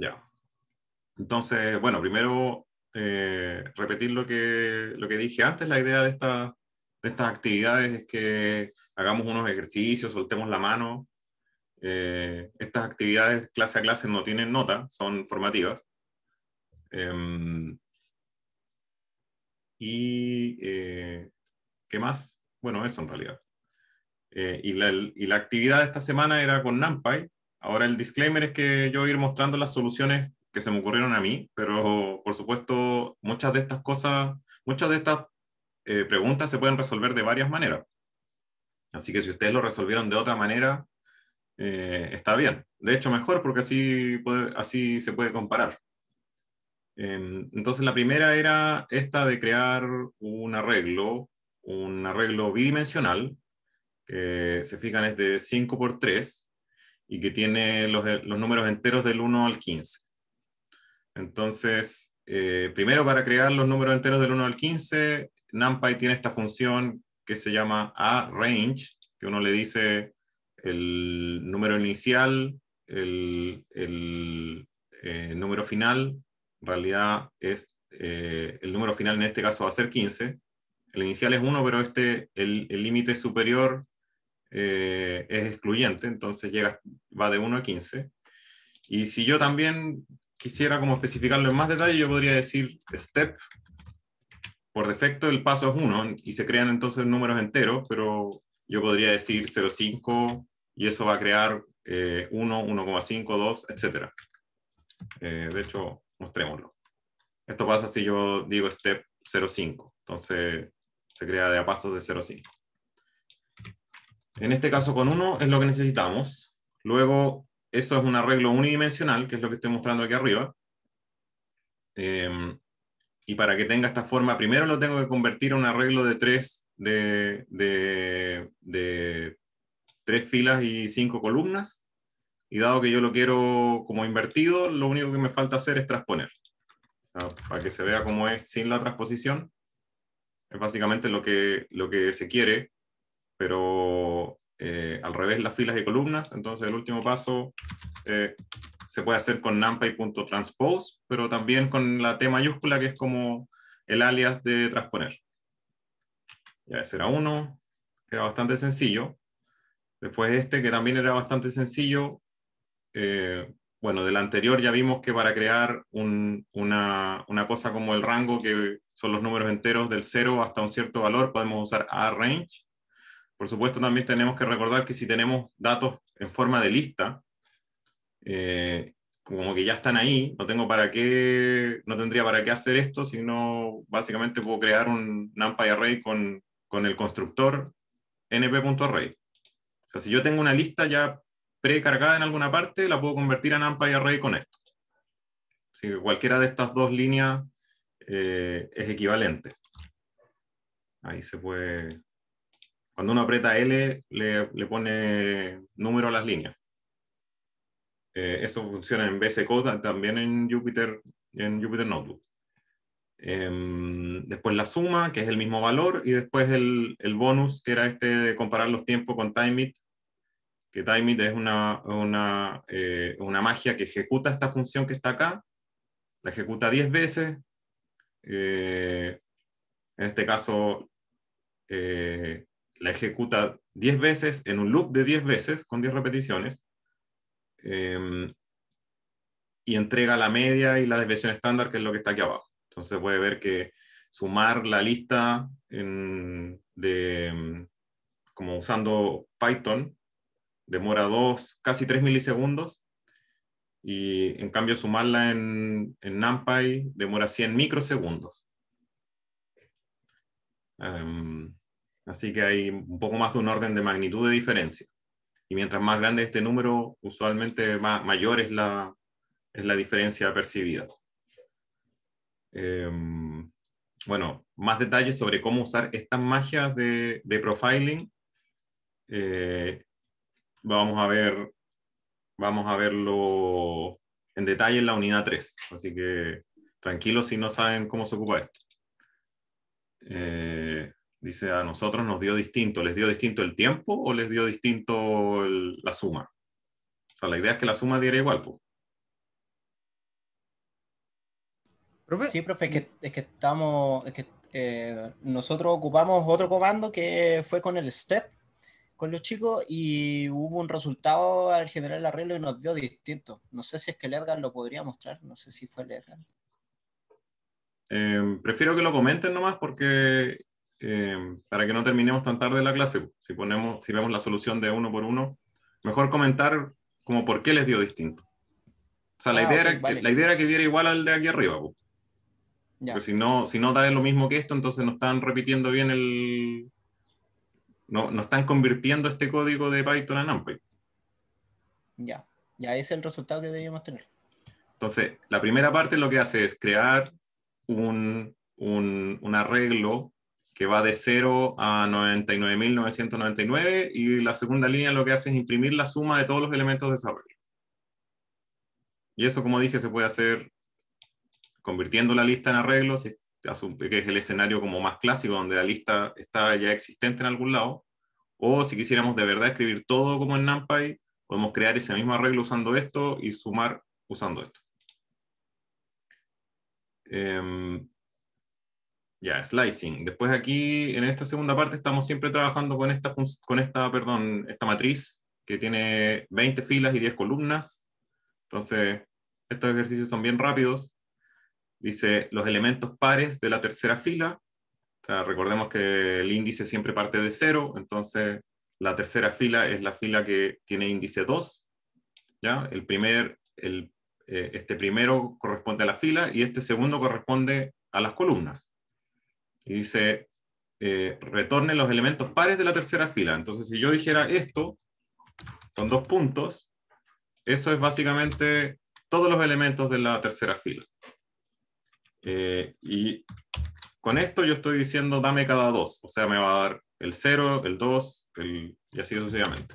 Ya. Entonces, bueno, primero eh, repetir lo que, lo que dije antes, la idea de, de estas actividades es que hagamos unos ejercicios, soltemos la mano. Eh, estas actividades clase a clase no tienen nota, son formativas. Em, y eh, qué más? Bueno, eso en realidad. Y la, y, la, actividad de esta semana era con NumPy, Ahora el disclaimer es que yo voy a ir mostrando las soluciones que se me ocurrieron a mí, pero por supuesto muchas de estas cosas, muchas de estas eh, preguntas se pueden resolver de varias maneras. Así que si ustedes lo resolvieron de otra manera, eh, está bien. De hecho, mejor porque así, así se puede comparar. Em, entonces, la primera era esta de crear un arreglo, un arreglo bidimensional, que se fijan es de 5 por 3, y que tiene los, eh, números enteros del 1 al 15. Entonces, eh, primero para crear los números enteros del 1 al 15, NumPy tiene esta función que se llama aRange, que uno le dice el número inicial, el, eh, número final, en realidad es, el número final en este caso va a ser 15, el inicial es 1, pero este, el límite superior eh, es excluyente, entonces llega, va de 1 a 15. Y si yo también quisiera como especificarlo en más detalle, yo podría decir step, por defecto el paso es 1 y se crean entonces números enteros, pero yo podría decir 0,5 y eso va a crear 1, 1,5, 2, etc. de hecho, mostrémoslo. Esto pasa si yo digo step 0,5, entonces se crea de a pasos de 0,5. En este caso con 1 es lo que necesitamos. Luego, eso es un arreglo unidimensional, que es lo que estoy mostrando aquí arriba. Em, y para que tenga esta forma, primero lo tengo que convertir a un arreglo de tres, de, de, de tres filas y cinco columnas. Y dado que yo lo quiero como invertido, lo único que me falta hacer es transponer. O sea, para que se vea cómo es sin la transposición. Es básicamente lo que, lo que se quiere, pero eh, al revés las filas y columnas. Entonces el último paso eh, se puede hacer con numpy.transpose, pero también con la T mayúscula que es como el alias de transponer. Ya ese era uno, que era bastante sencillo. Después este, que también era bastante sencillo. Eh, bueno, del anterior ya vimos que para crear una, una, cosa como el rango, que son los números enteros del 0 hasta un cierto valor, podemos usar arrange. Por supuesto, también tenemos que recordar que si tenemos datos en forma de lista, eh, como que ya están ahí, no tengo para qué, no tendría para qué hacer esto, sino básicamente puedo crear un NumPy array con, con el constructor np.array. O sea, si yo tengo una lista ya precargada en alguna parte, la puedo convertir a NumPy array con esto. Así que cualquiera de estas dos líneas eh, es equivalente. Ahí se puede cuando uno aprieta L, le, le pone número a las líneas. Eh, eso funciona en VS Code, también en Jupyter, en Jupyter Notebook. Em, después la suma, que es el mismo valor, y después el, el bonus, que era este de comparar los tiempos con TimeIt, que TimeIt es una, una, eh, una, magia que ejecuta esta función que está acá, la ejecuta 10 veces, eh, en este caso la ejecuta 10 veces en un loop de 10 veces con 10 repeticiones em, y entrega la media y la desviación estándar, que es lo que está aquí abajo. Entonces puede ver que sumar la lista em, como usando Python demora dos casi 3 milisegundos y en cambio sumarla en, en NumPy demora 100 microsegundos. Em, Así que hay un poco más de un orden de magnitud de diferencia. Y mientras más grande este número, usualmente más, mayor es la, es la diferencia percibida. Em, bueno, más detalles sobre cómo usar estas magias de, de profiling. Eh, vamos, a ver, vamos a verlo en detalle en la unidad 3. Así que tranquilos si no saben cómo se ocupa esto. Eh, Dice, a nosotros nos dio distinto. ¿Les dio distinto el tiempo o les dio distinto la suma? O sea, la idea es que la suma diera igual. Pues. Sí, profe, es que, estamos, es que eh, nosotros ocupamos otro comando que fue con el STEP, con los chicos, y hubo un resultado al generar el arreglo y nos dio distinto. No sé si es que el Edgar lo podría mostrar, no sé si fue el Edgar. Em, prefiero que lo comenten nomás porque Em, para que no terminemos tan tarde la clase. Pues, si, ponemos, si vemos la solución de uno por uno, mejor comentar como por qué les dio distinto. O sea, la, ah, idea era, la idea que diera igual al de aquí arriba. Pues. si no, si no da lo mismo que esto, entonces no están repitiendo bien el... No, no están convirtiendo este código de Python a NumPy. Ya, ya es el resultado que debíamos tener. Entonces, la primera parte lo que hace es crear un, un, un arreglo que va de 0 a 99.999 y la segunda línea lo que hace es imprimir la suma de todos los elementos de esa desarrollo. Y eso, como dije, se puede hacer convirtiendo la lista en arreglos, que es el escenario como más clásico, donde la lista está ya existente en algún lado, o si quisiéramos de verdad escribir todo como en NumPy, podemos crear ese mismo arreglo usando esto y sumar usando esto. Em, ya, slicing. Después aquí, en esta segunda parte, estamos siempre trabajando con esta, con esta, perdón, esta matriz que tiene 20 filas y 10 columnas. Entonces, estos ejercicios son bien rápidos. Dice los elementos pares de la tercera fila. O sea, recordemos que el índice siempre parte de cero, entonces la tercera fila es la fila que tiene índice 2. ¿ya? El primer, el, eh, este primero corresponde a la fila y este segundo corresponde a las columnas y dice, eh, retorne los elementos pares de la tercera fila. Entonces, si yo dijera esto, con dos puntos, eso es básicamente todos los elementos de la tercera fila. Eh, y con esto yo estoy diciendo dame cada dos, o sea, me va a dar el 0, el 2, y así sucesivamente.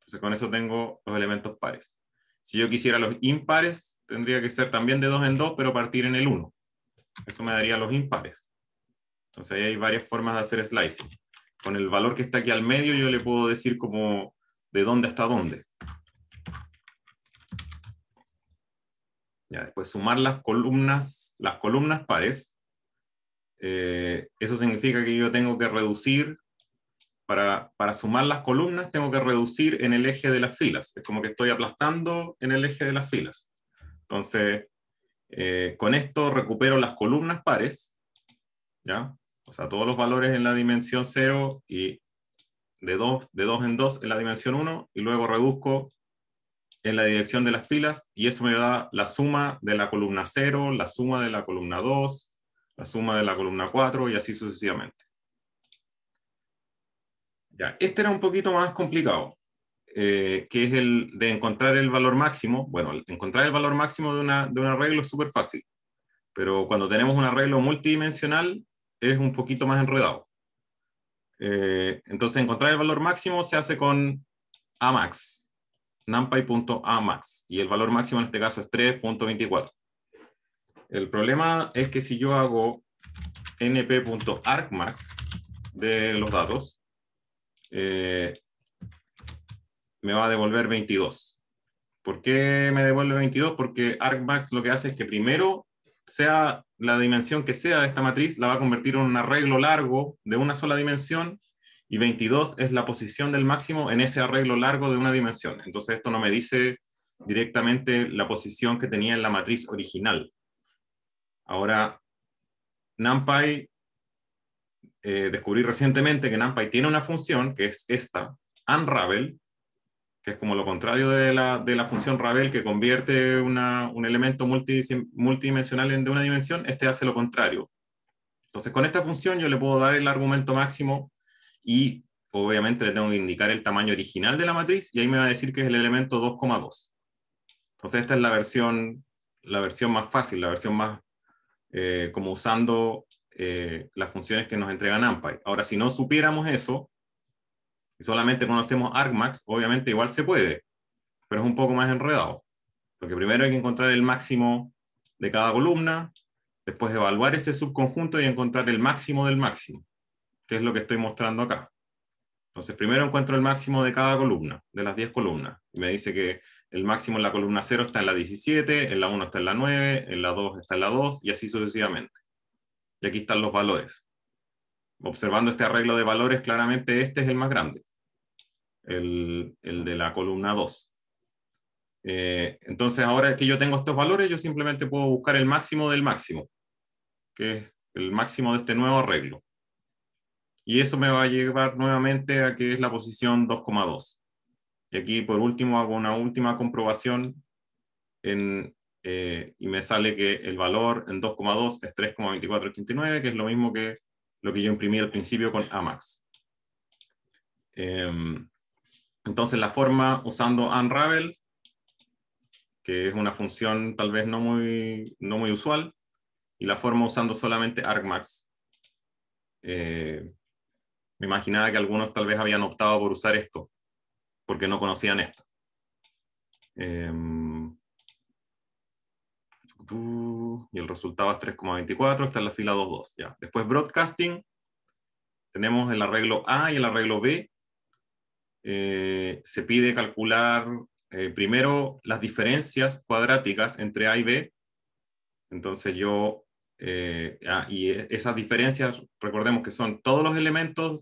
Entonces con eso tengo los elementos pares. Si yo quisiera los impares, tendría que ser también de dos en dos, pero partir en el 1. Eso me daría los impares. Entonces ahí hay varias formas de hacer slicing. Con el valor que está aquí al medio yo le puedo decir como de dónde hasta dónde. después sumar las columnas, las columnas pares. Eh, eso significa que yo tengo que reducir, para, sumar las columnas tengo que reducir en el eje de las filas. Es como que estoy aplastando en el eje de las filas. Entonces, eh, con esto recupero las columnas pares, ¿ya? O sea, todos los valores en la dimensión 0 y de 2, de en 2 en la dimensión 1 y luego reduzco en la dirección de las filas y eso me da la suma de la columna 0, la suma de la columna 2, la suma de la columna 4 y así sucesivamente. Ya, este era un poquito más complicado, eh, que es el de encontrar el valor máximo. Bueno, encontrar el valor máximo de, una, de un arreglo es súper fácil, pero cuando tenemos un arreglo multidimensional, es un poquito más enredado. Eh, entonces, encontrar el valor máximo se hace con amax, numpy.amax, y el valor máximo en este caso es 3.24. El problema es que si yo hago np.arcmax de los datos, eh, me va a devolver 22. ¿Por qué me devuelve 22? Porque arcmax lo que hace es que primero sea la dimensión que sea de esta matriz, la va a convertir en un arreglo largo de una sola dimensión y 22 es la posición del máximo en ese arreglo largo de una dimensión. Entonces esto no me dice directamente la posición que tenía en la matriz original. Ahora, NumPy, eh, descubrí recientemente que NumPy tiene una función que es esta, unravel, que es como lo contrario de la, de la función Ravel que convierte un elemento multidimensional en de una dimensión, este hace lo contrario. Entonces, con esta función yo le puedo dar el argumento máximo y obviamente le tengo que indicar el tamaño original de la matriz y ahí me va a decir que es el elemento 2,2. Entonces, esta es la versión, la versión más fácil, la versión más eh, como usando eh, las funciones que nos entregan NumPy. Ahora, si no supiéramos eso, y solamente conocemos Arcmax, obviamente igual se puede, pero es un poco más enredado. Porque primero hay que encontrar el máximo de cada columna, después evaluar ese subconjunto y encontrar el máximo del máximo, que es lo que estoy mostrando acá. Entonces, primero encuentro el máximo de cada columna, de las 10 columnas. Y me dice que el máximo en la columna 0 está en la 17, en la 1 está en la 9, en la 2 está en la 2, y así sucesivamente. Y aquí están los valores. Observando este arreglo de valores, claramente este es el más grande el, de la columna 2. Eh, entonces, ahora que yo tengo estos valores, yo simplemente puedo buscar el máximo del máximo, que es el máximo de este nuevo arreglo. Y eso me va a llevar nuevamente a que es la posición 2,2. Y aquí, por último, hago una última comprobación eh, y me sale que el valor en 2,2 es 3,2489, que es lo mismo que lo que yo imprimí al principio con AMAX. Eh, entonces la forma usando unravel, que es una función tal vez no muy, usual, y la forma usando solamente argmax. Eh, me imaginaba que algunos tal vez habían optado por usar esto, porque no conocían esto. Em, y el resultado es 3,24, está en la fila 2.2. Ya. Después broadcasting, tenemos el arreglo A y el arreglo B, eh, se pide calcular eh, primero las diferencias cuadráticas entre A y B. Entonces yo, eh, ah, y e, esas diferencias, recordemos que son todos los elementos,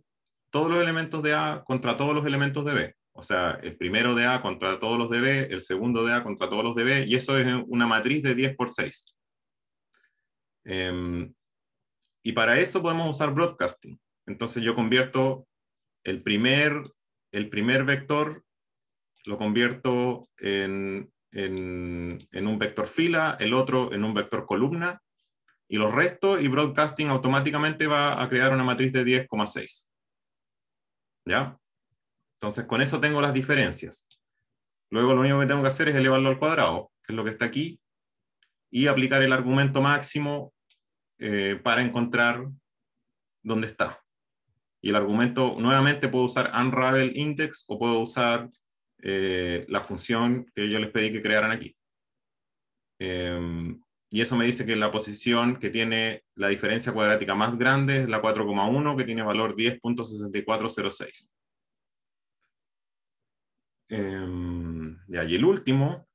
todos los elementos de A contra todos los elementos de B. O sea, el primero de A contra todos los de B, el segundo de A contra todos los de B, y eso es una matriz de 10 por 6. Em, y para eso podemos usar broadcasting. Entonces yo convierto el primer el primer vector lo convierto en, un vector fila, el otro en un vector columna, y los restos y broadcasting automáticamente va a crear una matriz de 10,6. ¿Ya? Entonces con eso tengo las diferencias. Luego lo único que tengo que hacer es elevarlo al cuadrado, que es lo que está aquí, y aplicar el argumento máximo eh, para encontrar dónde está. Y el argumento, nuevamente puedo usar unravel index o puedo usar eh, la función que yo les pedí que crearan aquí. Em, y eso me dice que la posición que tiene la diferencia cuadrática más grande es la 4,1, que tiene valor 10.6406. Eh, em, y allí el último,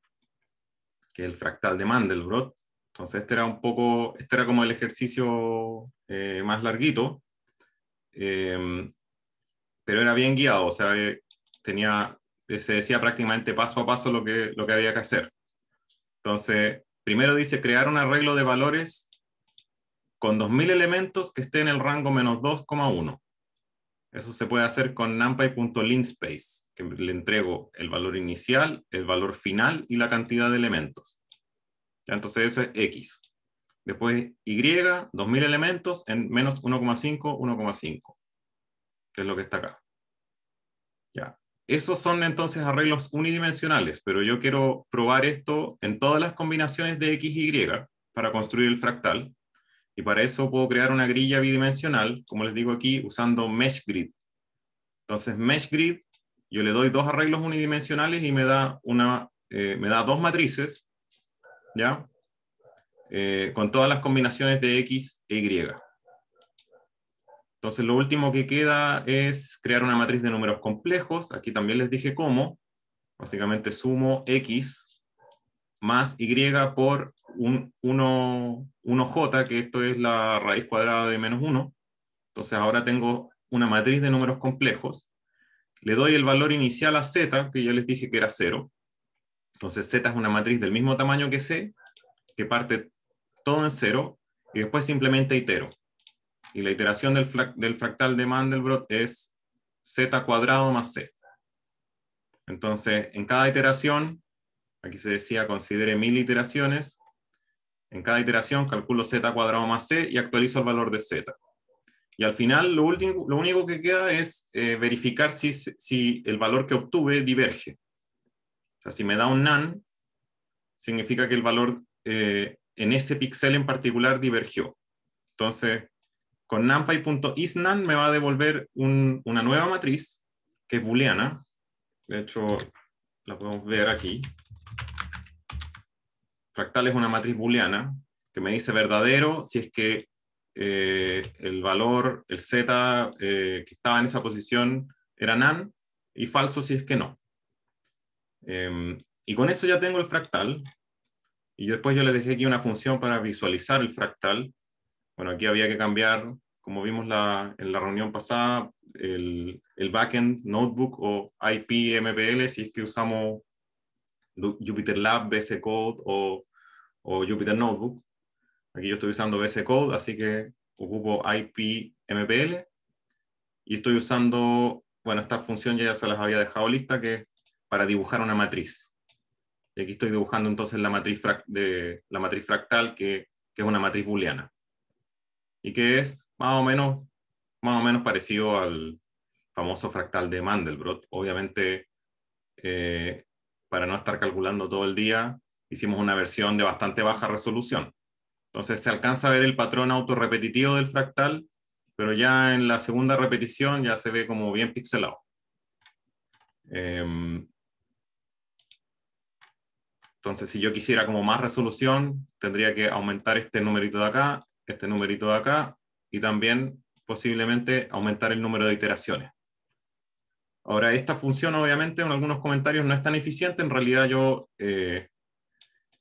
que es el fractal de Mandelbrot. Entonces este era un poco, este era como el ejercicio eh, más larguito. Em, pero era bien guiado, o sea, eh, tenía, eh, se decía prácticamente paso a paso lo que, lo que había que hacer. Entonces, primero dice crear un arreglo de valores con 2.000 elementos que esté en el rango menos 2,1. Eso se puede hacer con numpy.linspace, que le entrego el valor inicial, el valor final y la cantidad de elementos. Entonces eso es X. Después Y, 2000 elementos en menos 1,5, 1,5, que es lo que está acá. Ya. Esos son entonces arreglos unidimensionales, pero yo quiero probar esto en todas las combinaciones de X y Y para construir el fractal. Y para eso puedo crear una grilla bidimensional, como les digo aquí, usando Mesh Grid. Entonces, Mesh Grid, yo le doy dos arreglos unidimensionales y me da, una, eh, me da dos matrices, ¿ya? Eh, con todas las combinaciones de X e Y. Entonces lo último que queda es crear una matriz de números complejos. Aquí también les dije cómo. Básicamente sumo X más Y por 1, j que esto es la raíz cuadrada de menos 1. Entonces ahora tengo una matriz de números complejos. Le doy el valor inicial a Z, que ya les dije que era 0. Entonces Z es una matriz del mismo tamaño que C, que parte todo en cero y después simplemente itero. Y la iteración del, fractal de Mandelbrot es z cuadrado más c. Entonces, en cada iteración, aquí se decía considere mil iteraciones, en cada iteración calculo z cuadrado más c y actualizo el valor de z. Y al final lo, último, lo único que queda es eh, verificar si, si el valor que obtuve diverge. O sea, si me da un NaN, significa que el valor eh, en ese pixel en particular divergió. Entonces, con numpy.isNan me va a devolver una nueva matriz que es booleana. De hecho, la podemos ver aquí. Fractal es una matriz booleana que me dice verdadero si es que eh, el valor, el z eh, que estaba en esa posición era nan y falso si es que no. Em, y con eso ya tengo el fractal y después yo les dejé aquí una función para visualizar el fractal. Bueno, aquí había que cambiar, como vimos la, en la reunión pasada, el, el backend notebook o IPMPL, si es que usamos JupyterLab, VS Code o, o Jupyter Notebook. Aquí yo estoy usando vs Code, así que ocupo IPMPL. Y estoy usando, bueno, esta función ya se las había dejado lista, que es para dibujar una matriz. Y aquí estoy dibujando entonces la matriz, de, la matriz fractal, que, es una matriz booleana. Y que es más o menos, más o menos parecido al famoso fractal de Mandelbrot. Obviamente, eh, para no estar calculando todo el día, hicimos una versión de bastante baja resolución. Entonces se alcanza a ver el patrón autorrepetitivo del fractal, pero ya en la segunda repetición ya se ve como bien pixelado. Em, entonces, si yo quisiera como más resolución, tendría que aumentar este numerito de acá, este numerito de acá, y también posiblemente aumentar el número de iteraciones. Ahora, esta función obviamente en algunos comentarios no es tan eficiente, en realidad yo eh,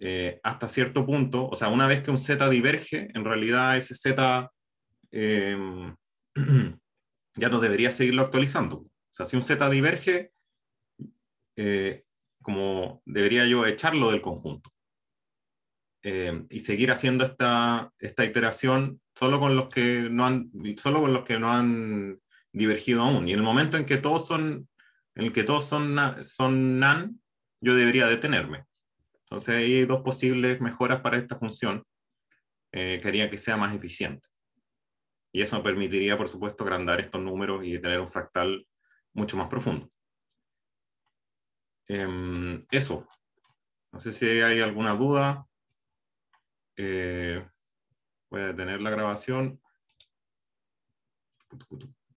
eh, hasta cierto punto, o sea, una vez que un z diverge, en realidad ese z em, ya no debería seguirlo actualizando. O sea, si un z diverge, eh, como debería yo echarlo del conjunto eh, y seguir haciendo esta, iteración solo con, los que no han, solo con los que no han divergido aún. Y en el momento en que todos son, en el que todos son, son NAN, yo debería detenerme. Entonces hay dos posibles mejoras para esta función eh, que harían que sea más eficiente. Y eso permitiría, por supuesto, agrandar estos números y tener un fractal mucho más profundo. Em, eso. No sé si hay alguna duda. Eh, voy a detener la grabación.